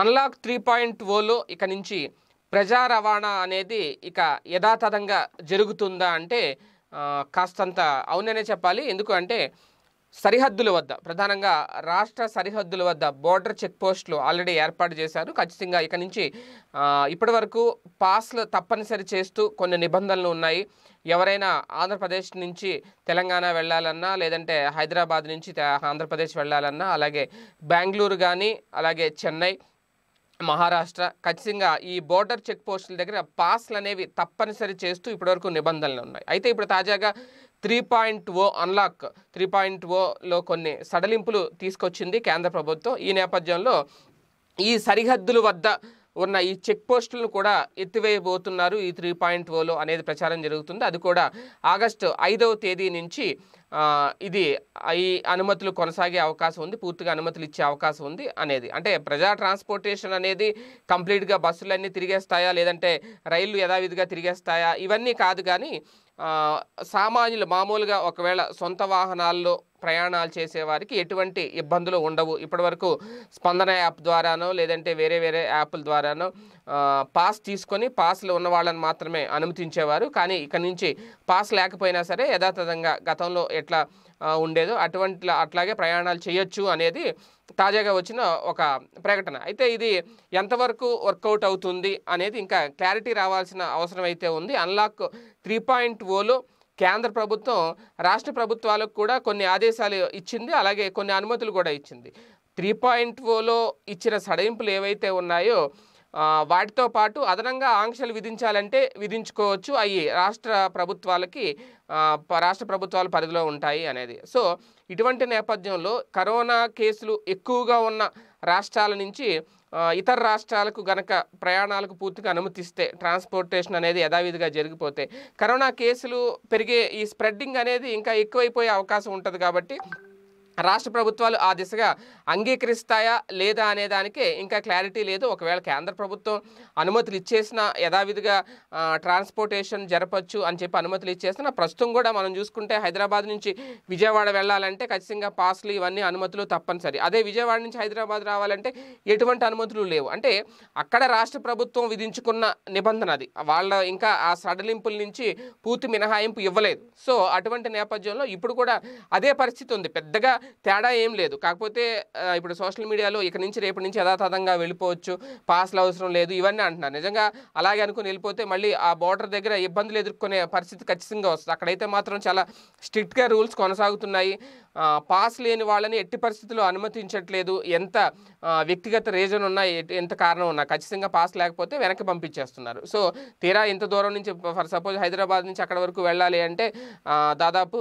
unlock three point ఓలో ఇక నుంచి ప్రజా రవాణా అనేది ఇక యథాతథంగా జరుగుతుందా అంటే కాస్తంత అవుననే చెప్పాలి ఎందుకు అంటే సరిహద్దుల వద్ద ప్రధానంగా రాష్ట్ర సరిహద్దుల వద్ద బోర్డర్ చెక్ పోస్టులు ఆల్రెడీ ఏర్పాటు చేశారు ఖచ్చితంగా ఇక నుంచి ఇప్పటి వరకు పాస్లు తప్పనిసరి చేస్తూ కొన్ని నిబంధనలు ఉన్నాయి ఎవరైనా ఆంధ్రప్రదేశ్ నుంచి తెలంగాణ వెళ్ళాలన్నా లేదంటే హైదరాబాద్ నుంచి ఆంధ్రప్రదేశ్ వెళ్ళాలన్నా అలాగే బెంగళూరు కానీ అలాగే చెన్నై మహారాష్ట్ర ఖచ్చితంగా ఈ బోర్డర్ చెక్ పోస్టుల దగ్గర పాస్లు అనేవి తప్పనిసరి చేస్తూ ఇప్పటివరకు నిబంధనలు ఉన్నాయి అయితే ఇప్పుడు తాజాగా three point o unlock three point ఓలో కొన్ని సడలింపులు తీసుకొచ్చింది కేంద్ర ప్రభుత్వం ఈ నేపథ్యంలో ఈ సరిహద్దుల వద్ద ఉన్న ఈ చెక్ పోస్టులను కూడా ఎత్తివేయబోతున్నారు ఈ త్రీ పాయింట్ ఓలో అనేది ప్రచారం జరుగుతుంది అది కూడా ఆగస్టు ఐదవ తేదీ నుంచి ఇది ఈ అనుమతులు కొనసాగే అవకాశం ఉంది పూర్తిగా అనుమతులు ఇచ్చే అవకాశం ఉంది అనేది అంటే ప్రజా ట్రాన్స్పోర్టేషన్ అనేది కంప్లీట్గా బస్సులన్నీ తిరిగేస్తాయా లేదంటే రైళ్లు యథావిధిగా తిరిగేస్తాయా ఇవన్నీ కాదు కానీ సామాన్యులు మామూలుగా ఒకవేళ సొంత వాహనాల్లో ప్రయాణాలు చేసేవారికి ఎటువంటి ఇబ్బందులు ఉండవు ఇప్పటివరకు స్పందన యాప్ ద్వారానో లేదంటే వేరే వేరే యాప్ల ద్వారానో పాస్ తీసుకొని పాస్లు ఉన్న వాళ్ళని మాత్రమే అనుమతించేవారు కానీ ఇక నుంచి పాస్ లేకపోయినా సరే యథాతథంగా గతంలో ఎట్లా ఉండేదో అటువంటి అట్లాగే ప్రయాణాలు చేయొచ్చు అనేది తాజాగా వచ్చిన ఒక ప్రకటన అయితే ఇది ఎంతవరకు వర్కౌట్ అవుతుంది అనేది ఇంకా క్లారిటీ రావాల్సిన అవసరం అయితే ఉంది అన్లాక్ త్రీ పాయింట్ ఓలో కేంద్ర ప్రభుత్వం రాష్ట్ర ప్రభుత్వాలకు కూడా కొన్ని ఆదేశాలు ఇచ్చింది అలాగే కొన్ని అనుమతులు కూడా ఇచ్చింది త్రీ పాయింట్ ఓలో ఇచ్చిన సడలింపులు ఏవైతే ఉన్నాయో వాటితో పాటు అదనంగా ఆంక్షలు విధించాలంటే విధించుకోవచ్చు అవి రాష్ట్ర ప్రభుత్వాలకి రాష్ట్ర ప్రభుత్వాల పరిధిలో ఉంటాయి అనేది సో ఇటువంటి నేపథ్యంలో కరోనా కేసులు ఎక్కువగా ఉన్న రాష్ట్రాల నుంచి ఇతర రాష్ట్రాలకు గనక ప్రయాణాలకు పూర్తిగా అనుమతిస్తే ట్రాన్స్పోర్టేషన్ అనేది యథావిధిగా జరిగిపోతే కరోనా కేసులు పెరిగే ఈ స్ప్రెడ్డింగ్ అనేది ఇంకా ఎక్కువైపోయే అవకాశం ఉంటుంది కాబట్టి రాష్ట్ర ప్రభుత్వాలు ఆ దిశగా అంగీకరిస్తాయా లేదా అనే ఇంకా క్లారిటీ లేదు ఒకవేళ కేంద్ర ప్రభుత్వం అనుమతులు ఇచ్చేసిన యథావిధిగా ట్రాన్స్పోర్టేషన్ జరపచ్చు అని చెప్పి అనుమతులు ఇచ్చేసిన ప్రస్తుతం కూడా మనం చూసుకుంటే హైదరాబాద్ నుంచి విజయవాడ వెళ్ళాలంటే ఖచ్చితంగా పాస్లు ఇవన్నీ అనుమతులు తప్పనిసరి అదే విజయవాడ నుంచి హైదరాబాద్ రావాలంటే ఎటువంటి అనుమతులు లేవు అంటే అక్కడ రాష్ట్ర ప్రభుత్వం విధించుకున్న నిబంధన అది వాళ్ళ ఇంకా ఆ సడలింపుల నుంచి పూర్తి మినహాయింపు ఇవ్వలేదు సో అటువంటి నేపథ్యంలో ఇప్పుడు కూడా అదే పరిస్థితి ఉంది పెద్దగా తేడా ఏం లేదు కాకపోతే ఇప్పుడు సోషల్ మీడియాలో ఇక నుంచి రేపటి నుంచి యథాతథంగా వెళ్ళిపోవచ్చు పాస్లు అవసరం లేదు ఇవన్నీ అంటున్నారు నిజంగా అలాగే అనుకుని వెళ్ళిపోతే మళ్ళీ ఆ బార్డర్ దగ్గర ఇబ్బందులు ఎదుర్కొనే పరిస్థితి ఖచ్చితంగా వస్తుంది అక్కడైతే మాత్రం చాలా స్ట్రిక్ట్గా రూల్స్ కొనసాగుతున్నాయి పాస్ లేని వాళ్ళని ఎట్టి పరిస్థితుల్లో అనుమతించట్లేదు ఎంత వ్యక్తిగత రీజన్ ఉన్నా ఎంత కారణం ఉన్నా ఖచ్చితంగా పాస్ లేకపోతే వెనక్కి పంపించేస్తున్నారు సో తీరా ఇంత దూరం నుంచి ఫర్ సపోజ్ హైదరాబాద్ నుంచి అక్కడ వరకు వెళ్ళాలి అంటే దాదాపు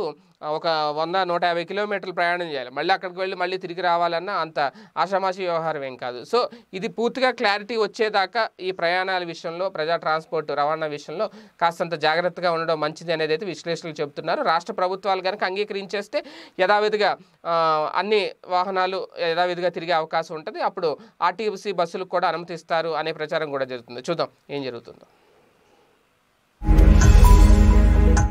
ఒక వంద నూట యాభై కిలోమీటర్లు ప్రయాణం చేయాలి మళ్ళీ అక్కడికి వెళ్ళి మళ్ళీ తిరిగి రావాలన్నా అంత ఆషామాషి వ్యవహారం ఏం కాదు సో ఇది పూర్తిగా క్లారిటీ వచ్చేదాకా ఈ ప్రయాణాల విషయంలో ప్రజా ట్రాన్స్పోర్ట్ రవాణా విషయంలో కాస్తంత జాగ్రత్తగా ఉండడం మంచిది అనేది అయితే విశ్లేషకులు చెబుతున్నారు రాష్ట్ర ప్రభుత్వాలు కనుక అంగీకరించేస్తే యథావిధిగా అన్ని వాహనాలు యథావిధిగా తిరిగే అవకాశం ఉంటుంది అప్పుడు ఆర్టీసీ బస్సులకు కూడా అనుమతిస్తారు అనే ప్రచారం కూడా జరుగుతుంది చూద్దాం ఏం జరుగుతుందో